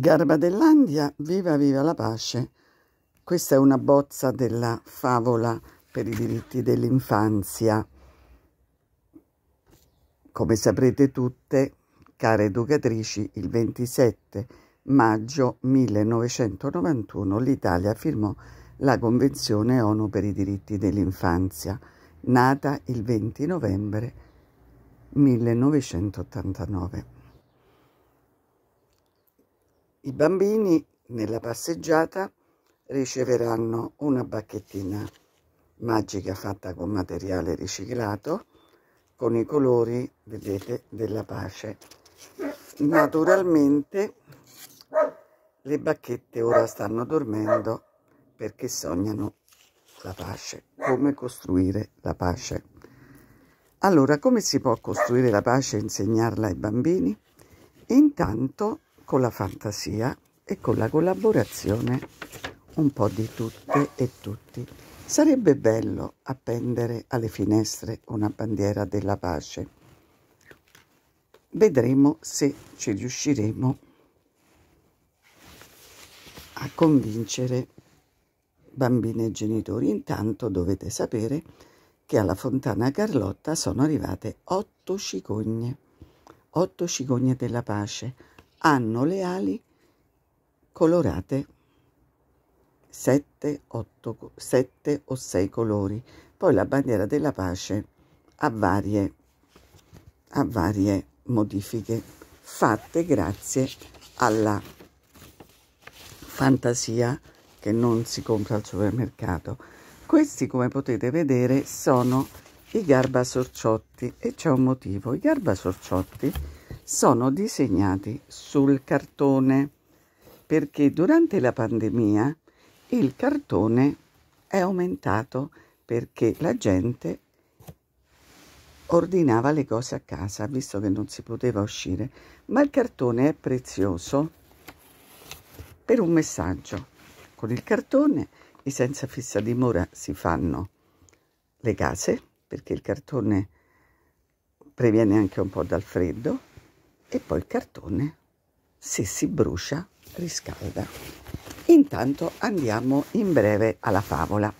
Garba dell'Andia, viva viva la pace. Questa è una bozza della favola per i diritti dell'infanzia. Come saprete tutte, care educatrici, il 27 maggio 1991 l'Italia firmò la Convenzione ONU per i diritti dell'infanzia, nata il 20 novembre 1989. I bambini nella passeggiata riceveranno una bacchettina magica fatta con materiale riciclato con i colori, vedete, della pace. Naturalmente le bacchette ora stanno dormendo perché sognano la pace, come costruire la pace. Allora, come si può costruire la pace e insegnarla ai bambini? Intanto con la fantasia e con la collaborazione un po' di tutte e tutti. Sarebbe bello appendere alle finestre una bandiera della pace. Vedremo se ci riusciremo a convincere bambine e genitori. Intanto dovete sapere che alla Fontana Carlotta sono arrivate otto cicogne, otto cicogne della pace, hanno le ali colorate 7, 8, 7 o 6 colori. Poi la bandiera della pace ha varie, ha varie modifiche fatte grazie alla fantasia che non si compra al supermercato. Questi, come potete vedere, sono i garba sorciotti e c'è un motivo. I garba sorciotti sono disegnati sul cartone perché durante la pandemia il cartone è aumentato perché la gente ordinava le cose a casa visto che non si poteva uscire ma il cartone è prezioso per un messaggio con il cartone e senza fissa dimora si fanno le case perché il cartone previene anche un po' dal freddo e poi il cartone se si brucia riscalda intanto andiamo in breve alla favola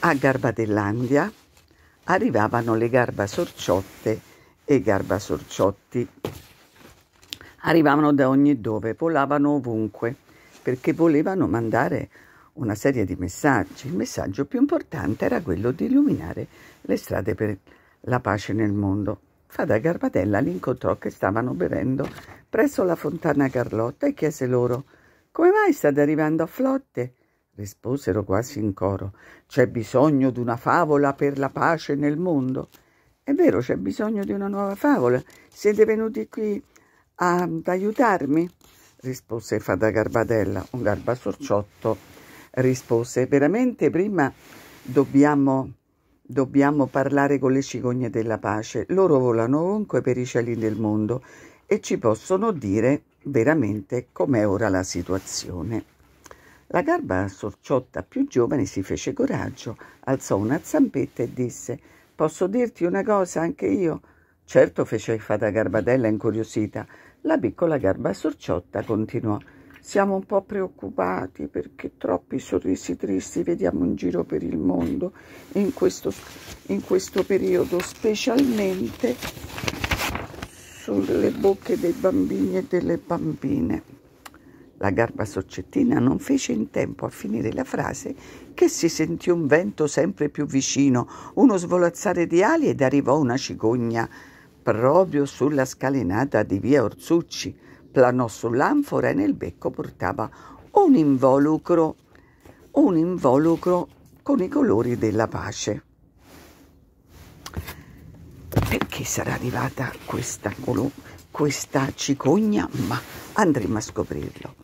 a garbatellandia arrivavano le garbasorciotte e i garbasorciotti arrivavano da ogni dove volavano ovunque perché volevano mandare una serie di messaggi. Il messaggio più importante era quello di illuminare le strade per la pace nel mondo. Fada Garbatella li incontrò che stavano bevendo presso la fontana Carlotta e chiese loro «Come mai state arrivando a flotte?» Risposero quasi in coro «C'è bisogno di una favola per la pace nel mondo». «È vero, c'è bisogno di una nuova favola. Siete venuti qui a, ad aiutarmi?» rispose Fada Garbatella. Un garbasorciotto rispose «Veramente prima dobbiamo...» Dobbiamo parlare con le cicogne della pace, loro volano ovunque per i cieli del mondo e ci possono dire veramente com'è ora la situazione. La garba sorciotta più giovane si fece coraggio, alzò una zampetta e disse «Posso dirti una cosa anche io?» Certo fece fata garbadella incuriosita. La piccola garba sorciotta continuò siamo un po' preoccupati perché troppi sorrisi tristi vediamo in giro per il mondo in questo, in questo periodo, specialmente sulle bocche dei bambini e delle bambine. La garba soccettina non fece in tempo a finire la frase che si sentì un vento sempre più vicino, uno svolazzare di ali ed arrivò una cicogna proprio sulla scalinata di via Orzucci planò sull'anfora e nel becco portava un involucro, un involucro con i colori della pace. Perché sarà arrivata questa, questa cicogna? Ma andremo a scoprirlo.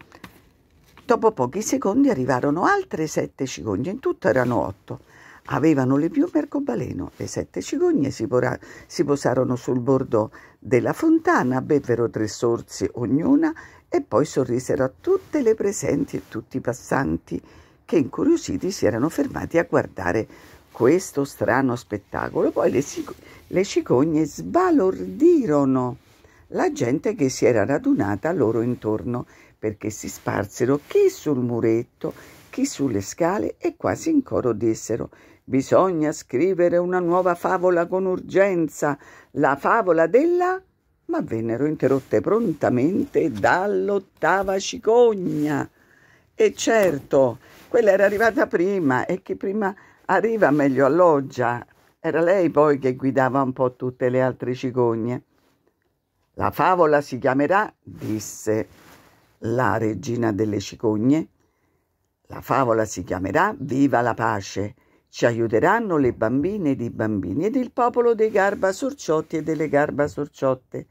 Dopo pochi secondi arrivarono altre sette cicogne, in tutto erano otto. Avevano le piume arcobaleno, le sette cigogne si, pora- si posarono sul bordo della fontana, bevvero tre sorsi ognuna e poi sorrisero a tutte le presenti e tutti i passanti che incuriositi si erano fermati a guardare questo strano spettacolo. Poi le, le cicogne sbalordirono la gente che si era radunata loro intorno perché si sparsero chi sul muretto, chi sulle scale e quasi in coro dissero Bisogna scrivere una nuova favola con urgenza, la favola della... ma vennero interrotte prontamente dall'ottava cicogna. E certo, quella era arrivata prima e chi prima arriva meglio alloggia. Era lei poi che guidava un po' tutte le altre cicogne. La favola si chiamerà, disse la regina delle cicogne, la favola si chiamerà Viva la pace ci aiuteranno le bambine ed i bambini ed il popolo dei garba sorciotti e delle garba sorciotte.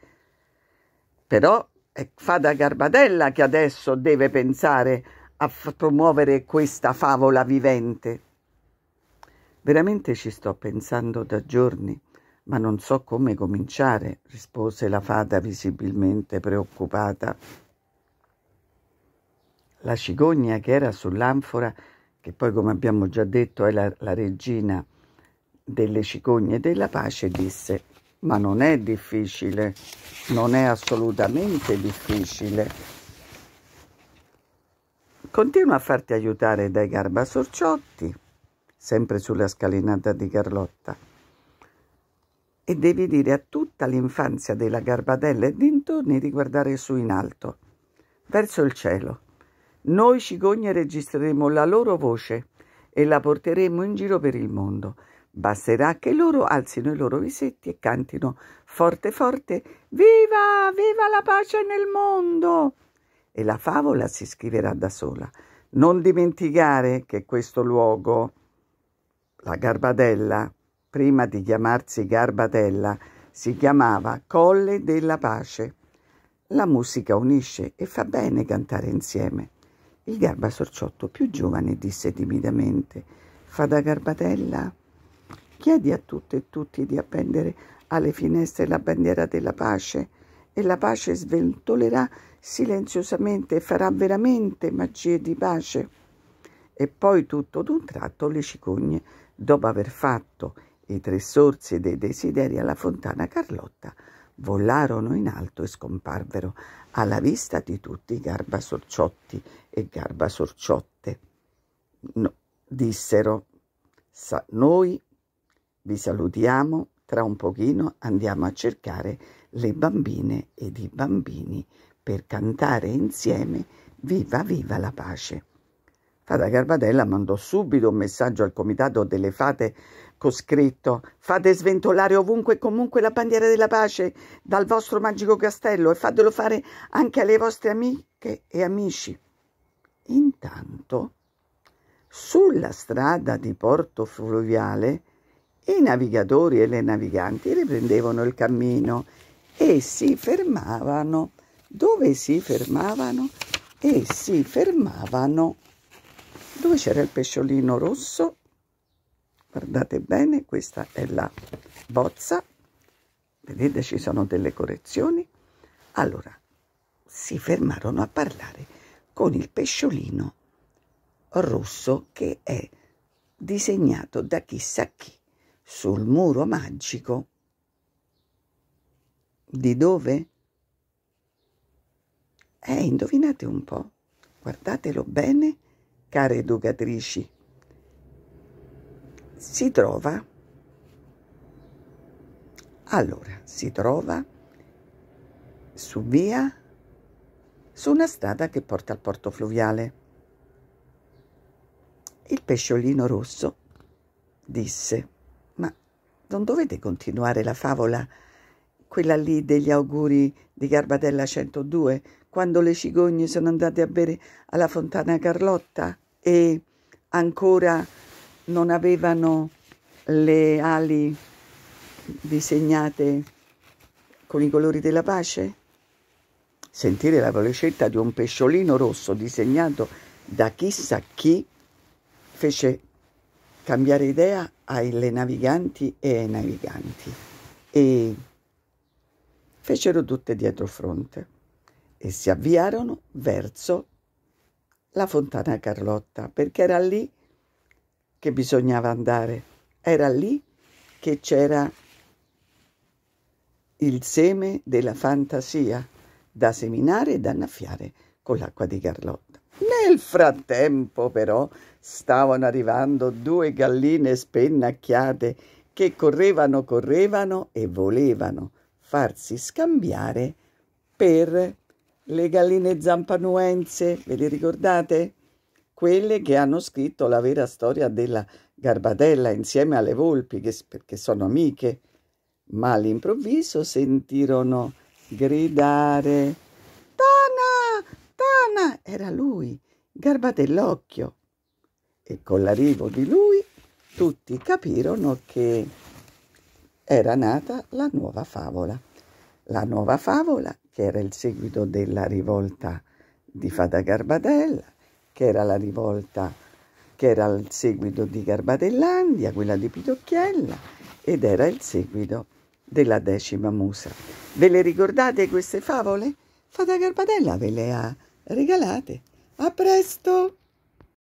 Però è eh, Fada Garbadella che adesso deve pensare a promuovere questa favola vivente. Veramente ci sto pensando da giorni, ma non so come cominciare, rispose la fata visibilmente preoccupata. La cigogna che era sull'anfora che poi come abbiamo già detto è la, la regina delle cicogne della pace, disse ma non è difficile, non è assolutamente difficile. Continua a farti aiutare dai garbasorciotti, sempre sulla scalinata di Carlotta, e devi dire a tutta l'infanzia della Garbatella e dintorni di guardare su in alto, verso il cielo, noi cicogne registreremo la loro voce e la porteremo in giro per il mondo. Basterà che loro alzino i loro visetti e cantino forte forte Viva, viva la pace nel mondo! E la favola si scriverà da sola. Non dimenticare che questo luogo, la Garbadella, prima di chiamarsi Garbadella, si chiamava Colle della Pace. La musica unisce e fa bene cantare insieme. Il garba sorciotto più giovane disse timidamente, fa da garbatella? Chiedi a tutte e tutti di appendere alle finestre la bandiera della pace e la pace sventolerà silenziosamente e farà veramente magie di pace. E poi tutto d'un tratto le cicogne, dopo aver fatto i tre sorsi dei desideri alla fontana Carlotta, volarono in alto e scomparvero alla vista di tutti i garbasorciotti e garbasorciotte. No, dissero, sa, noi vi salutiamo, tra un pochino andiamo a cercare le bambine ed i bambini per cantare insieme Viva viva la pace. Fata Garbatella mandò subito un messaggio al comitato delle fate Ecco scritto fate sventolare ovunque e comunque la bandiera della pace dal vostro magico castello e fatelo fare anche alle vostre amiche e amici. Intanto, sulla strada di Porto Fluviale, i navigatori e le naviganti riprendevano il cammino e si fermavano. Dove si fermavano? E si fermavano dove c'era il pesciolino rosso guardate bene questa è la bozza vedete ci sono delle correzioni allora si fermarono a parlare con il pesciolino rosso che è disegnato da chissà chi sul muro magico di dove? Eh, indovinate un po', guardatelo bene, care educatrici si trova, allora, si trova su via, su una strada che porta al porto fluviale. Il pesciolino rosso disse, ma non dovete continuare la favola, quella lì degli auguri di Garbatella 102, quando le cigogne sono andate a bere alla fontana Carlotta e ancora non avevano le ali disegnate con i colori della pace? Sentire la vocetta di un pesciolino rosso disegnato da chissà chi fece cambiare idea alle naviganti e ai naviganti e fecero tutte dietro fronte e si avviarono verso la fontana Carlotta perché era lì che bisognava andare, era lì che c'era il seme della fantasia da seminare e da annaffiare con l'acqua di Carlotta. Nel frattempo però stavano arrivando due galline spennacchiate che correvano, correvano e volevano farsi scambiare per le galline zampanuense, ve le ricordate? quelle che hanno scritto la vera storia della Garbadella insieme alle volpi, che, perché sono amiche, ma all'improvviso sentirono gridare Tana! Tana! Era lui, Garbadell'occhio. E con l'arrivo di lui tutti capirono che era nata la nuova favola. La nuova favola, che era il seguito della rivolta di Fada Garbadella, che era la rivolta che era il seguito di Garbatellandia, quella di Pitocchiella, ed era il seguito della decima musa. Ve le ricordate queste favole? Fata Garbatella ve le ha regalate. A presto!